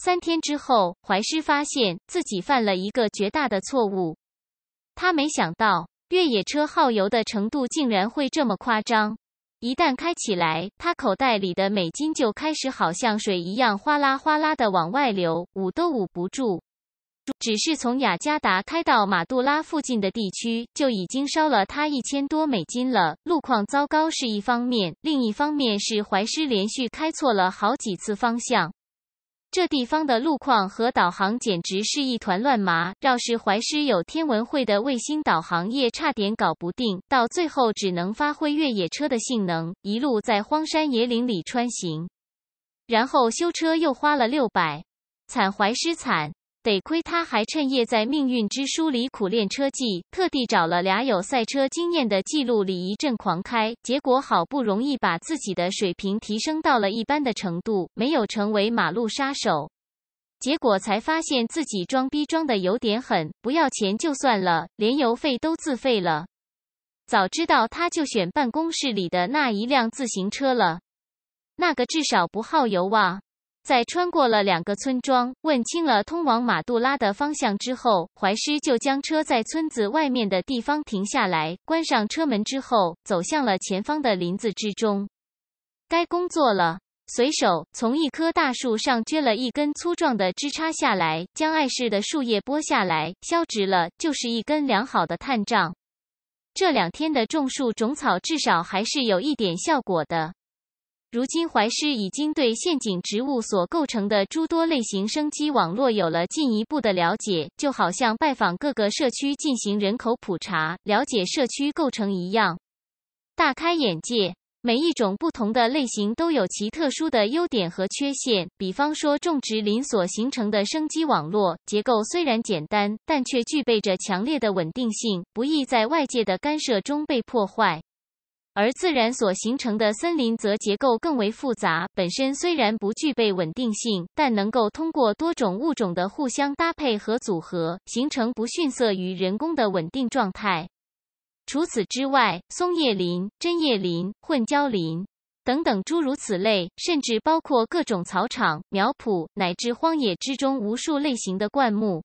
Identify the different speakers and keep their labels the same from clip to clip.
Speaker 1: 三天之后，怀师发现自己犯了一个绝大的错误。他没想到越野车耗油的程度竟然会这么夸张。一旦开起来，他口袋里的美金就开始好像水一样哗啦哗啦的往外流，捂都捂不住。只是从雅加达开到马杜拉附近的地区，就已经烧了他一千多美金了。路况糟糕是一方面，另一方面是怀师连续开错了好几次方向。这地方的路况和导航简直是一团乱麻，饶是怀师有天文会的卫星导航，也差点搞不定。到最后只能发挥越野车的性能，一路在荒山野岭里穿行，然后修车又花了六百，惨！怀师惨。得亏他还趁夜在《命运之书》里苦练车技，特地找了俩有赛车经验的记录里一阵狂开，结果好不容易把自己的水平提升到了一般的程度，没有成为马路杀手。结果才发现自己装逼装的有点狠，不要钱就算了，连油费都自费了。早知道他就选办公室里的那一辆自行车了，那个至少不耗油哇。在穿过了两个村庄，问清了通往马杜拉的方向之后，怀师就将车在村子外面的地方停下来，关上车门之后，走向了前方的林子之中。该工作了，随手从一棵大树上撅了一根粗壮的枝杈下来，将碍事的树叶剥下来，削直了就是一根良好的探杖。这两天的种树种草，至少还是有一点效果的。如今，怀师已经对陷阱植物所构成的诸多类型生机网络有了进一步的了解，就好像拜访各个社区进行人口普查，了解社区构成一样，大开眼界。每一种不同的类型都有其特殊的优点和缺陷。比方说，种植林所形成的生机网络结构虽然简单，但却具备着强烈的稳定性，不易在外界的干涉中被破坏。而自然所形成的森林则结构更为复杂，本身虽然不具备稳定性，但能够通过多种物种的互相搭配和组合，形成不逊色于人工的稳定状态。除此之外，松叶林、针叶林、混交林等等诸如此类，甚至包括各种草场、苗圃乃至荒野之中无数类型的灌木。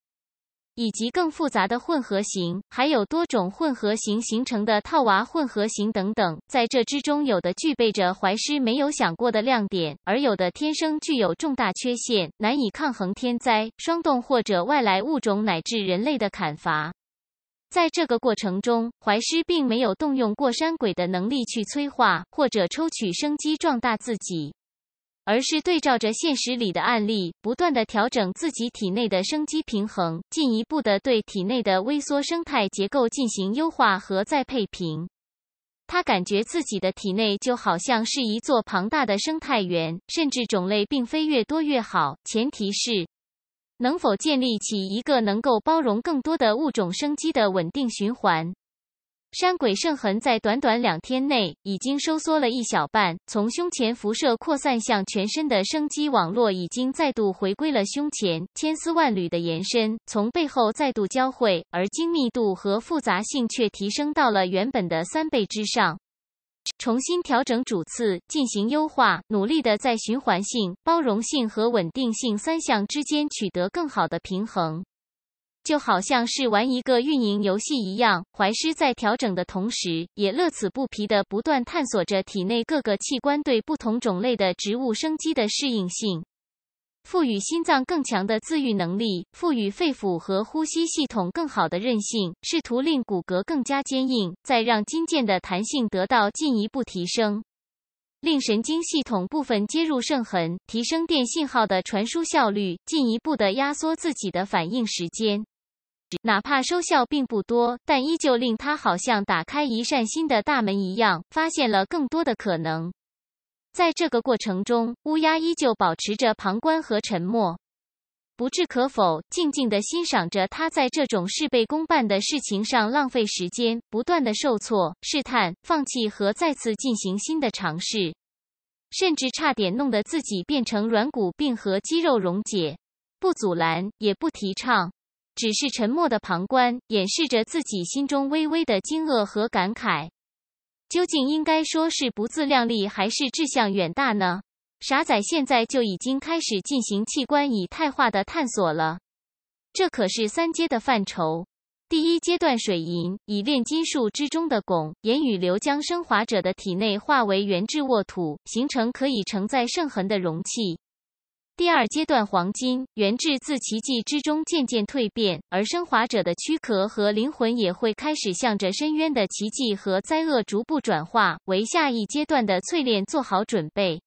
Speaker 1: 以及更复杂的混合型，还有多种混合型形成的套娃混合型等等，在这之中，有的具备着怀师没有想过的亮点，而有的天生具有重大缺陷，难以抗衡天灾、霜冻或者外来物种乃至人类的砍伐。在这个过程中，怀师并没有动用过山鬼的能力去催化或者抽取生机壮大自己。而是对照着现实里的案例，不断的调整自己体内的生机平衡，进一步的对体内的微缩生态结构进行优化和再配平。他感觉自己的体内就好像是一座庞大的生态园，甚至种类并非越多越好，前提是能否建立起一个能够包容更多的物种生机的稳定循环。山鬼圣痕在短短两天内已经收缩了一小半，从胸前辐射扩散向全身的生机网络已经再度回归了胸前，千丝万缕的延伸从背后再度交汇，而精密度和复杂性却提升到了原本的三倍之上。重新调整主次，进行优化，努力的在循环性、包容性和稳定性三项之间取得更好的平衡。就好像是玩一个运营游戏一样，怀师在调整的同时，也乐此不疲地不断探索着体内各个器官对不同种类的植物生机的适应性，赋予心脏更强的自愈能力，赋予肺腑和呼吸系统更好的韧性，试图令骨骼更加坚硬，再让筋腱的弹性得到进一步提升，令神经系统部分接入圣痕，提升电信号的传输效率，进一步地压缩自己的反应时间。哪怕收效并不多，但依旧令他好像打开一扇新的大门一样，发现了更多的可能。在这个过程中，乌鸦依旧保持着旁观和沉默，不置可否，静静的欣赏着他在这种事倍功半的事情上浪费时间，不断的受挫、试探、放弃和再次进行新的尝试，甚至差点弄得自己变成软骨病和肌肉溶解。不阻拦，也不提倡。只是沉默的旁观，掩饰着自己心中微微的惊愕和感慨。究竟应该说是不自量力，还是志向远大呢？傻仔现在就已经开始进行器官以态化的探索了，这可是三阶的范畴。第一阶段，水银以炼金术之中的汞盐与流将升华者的体内化为原质沃土，形成可以承载圣痕的容器。第二阶段，黄金源自奇迹之中渐渐蜕变，而升华者的躯壳和灵魂也会开始向着深渊的奇迹和灾厄逐步转化为下一阶段的淬炼做好准备。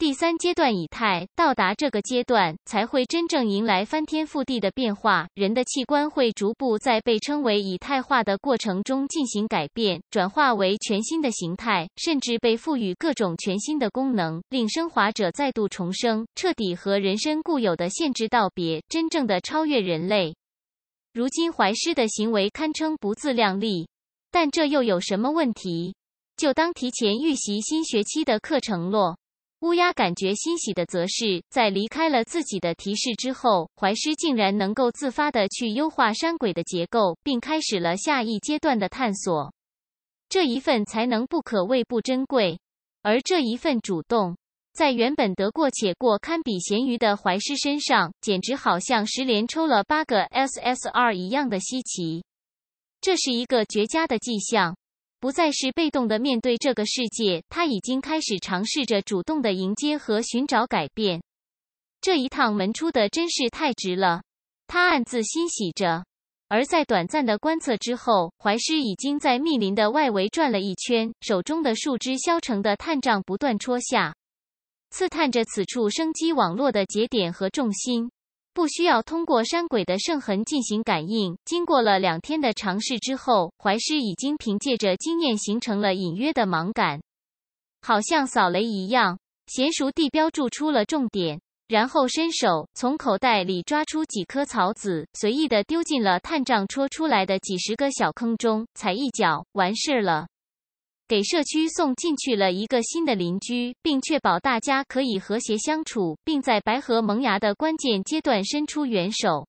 Speaker 1: 第三阶段，以太到达这个阶段，才会真正迎来翻天覆地的变化。人的器官会逐步在被称为以太化的过程中进行改变，转化为全新的形态，甚至被赋予各种全新的功能，令升华者再度重生，彻底和人身固有的限制道别，真正的超越人类。如今怀师的行为堪称不自量力，但这又有什么问题？就当提前预习新学期的课程咯。乌鸦感觉欣喜的，则是在离开了自己的提示之后，怀师竟然能够自发的去优化山鬼的结构，并开始了下一阶段的探索。这一份才能不可谓不珍贵，而这一份主动，在原本得过且过、堪比咸鱼的怀师身上，简直好像十连抽了八个 SSR 一样的稀奇。这是一个绝佳的迹象。不再是被动的面对这个世界，他已经开始尝试着主动的迎接和寻找改变。这一趟门出的真是太值了，他暗自欣喜着。而在短暂的观测之后，怀师已经在密林的外围转了一圈，手中的树枝削成的探杖不断戳下，刺探着此处生机网络的节点和重心。不需要通过山鬼的圣痕进行感应。经过了两天的尝试之后，怀师已经凭借着经验形成了隐约的盲感，好像扫雷一样，娴熟地标注出了重点，然后伸手从口袋里抓出几颗草籽，随意的丢进了探杖戳出来的几十个小坑中，踩一脚，完事了。给社区送进去了一个新的邻居，并确保大家可以和谐相处，并在白河萌芽的关键阶段伸出援手。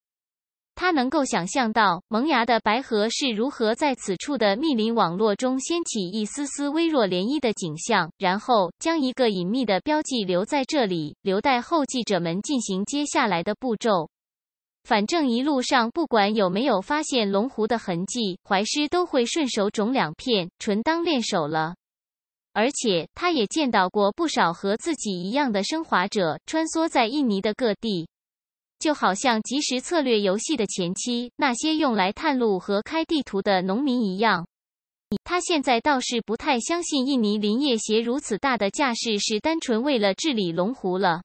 Speaker 1: 他能够想象到萌芽的白河是如何在此处的密林网络中掀起一丝丝微弱涟漪的景象，然后将一个隐秘的标记留在这里，留待后继者们进行接下来的步骤。反正一路上不管有没有发现龙湖的痕迹，怀师都会顺手种两片，纯当练手了。而且他也见到过不少和自己一样的升华者穿梭在印尼的各地，就好像即时策略游戏的前期那些用来探路和开地图的农民一样。他现在倒是不太相信印尼林业协如此大的架势是单纯为了治理龙湖了，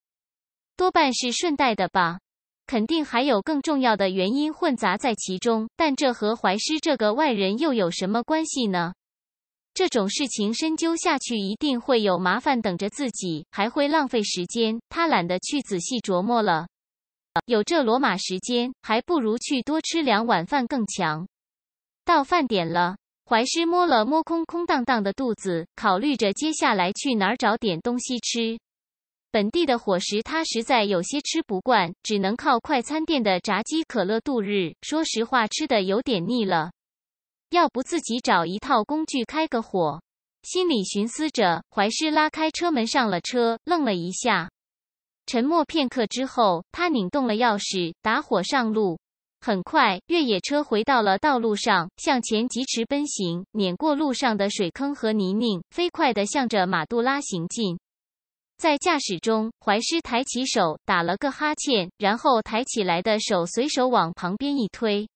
Speaker 1: 多半是顺带的吧。肯定还有更重要的原因混杂在其中，但这和怀师这个外人又有什么关系呢？这种事情深究下去，一定会有麻烦等着自己，还会浪费时间。他懒得去仔细琢磨了，有这罗马时间，还不如去多吃两碗饭更强。到饭点了，怀师摸了摸空空荡荡的肚子，考虑着接下来去哪儿找点东西吃。本地的伙食他实在有些吃不惯，只能靠快餐店的炸鸡、可乐度日。说实话，吃的有点腻了。要不自己找一套工具开个火？心里寻思着，怀师拉开车门上了车，愣了一下，沉默片刻之后，他拧动了钥匙，打火上路。很快，越野车回到了道路上，向前疾驰奔行，碾过路上的水坑和泥泞，飞快地向着马杜拉行进。在驾驶中，怀师抬起手，打了个哈欠，然后抬起来的手随手往旁边一推。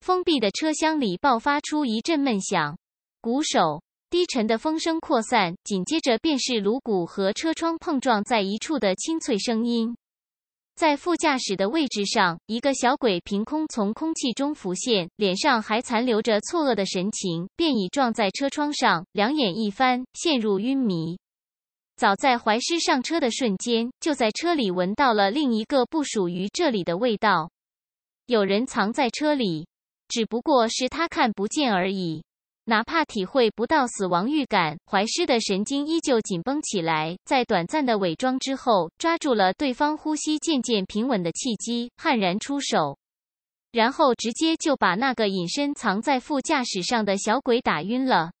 Speaker 1: 封闭的车厢里爆发出一阵闷响，鼓手低沉的风声扩散，紧接着便是颅骨和车窗碰撞在一处的清脆声音。在副驾驶的位置上，一个小鬼凭空从空气中浮现，脸上还残留着错愕的神情，便已撞在车窗上，两眼一翻，陷入晕迷。早在怀师上车的瞬间，就在车里闻到了另一个不属于这里的味道。有人藏在车里，只不过是他看不见而已。哪怕体会不到死亡预感，怀师的神经依旧紧绷起来。在短暂的伪装之后，抓住了对方呼吸渐渐平稳的契机，悍然出手，然后直接就把那个隐身藏在副驾驶上的小鬼打晕了。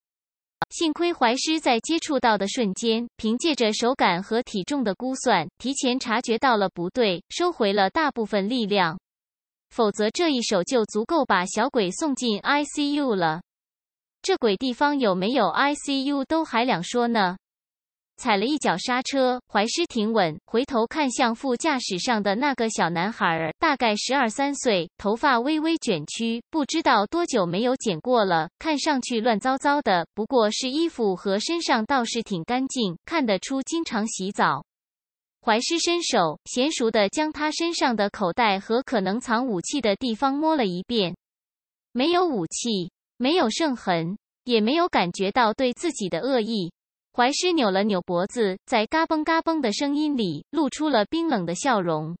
Speaker 1: 幸亏怀师在接触到的瞬间，凭借着手感和体重的估算，提前察觉到了不对，收回了大部分力量，否则这一手就足够把小鬼送进 ICU 了。这鬼地方有没有 ICU 都还两说呢。踩了一脚刹车，怀师停稳，回头看向副驾驶上的那个小男孩儿，大概十二三岁，头发微微卷曲，不知道多久没有剪过了，看上去乱糟糟的。不过，是衣服和身上倒是挺干净，看得出经常洗澡。怀师伸手娴熟的将他身上的口袋和可能藏武器的地方摸了一遍，没有武器，没有圣痕，也没有感觉到对自己的恶意。怀师扭了扭脖子，在嘎嘣嘎嘣的声音里露出了冰冷的笑容，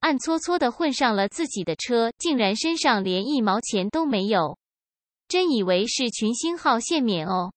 Speaker 1: 暗搓搓的混上了自己的车，竟然身上连一毛钱都没有，真以为是群星号限免哦。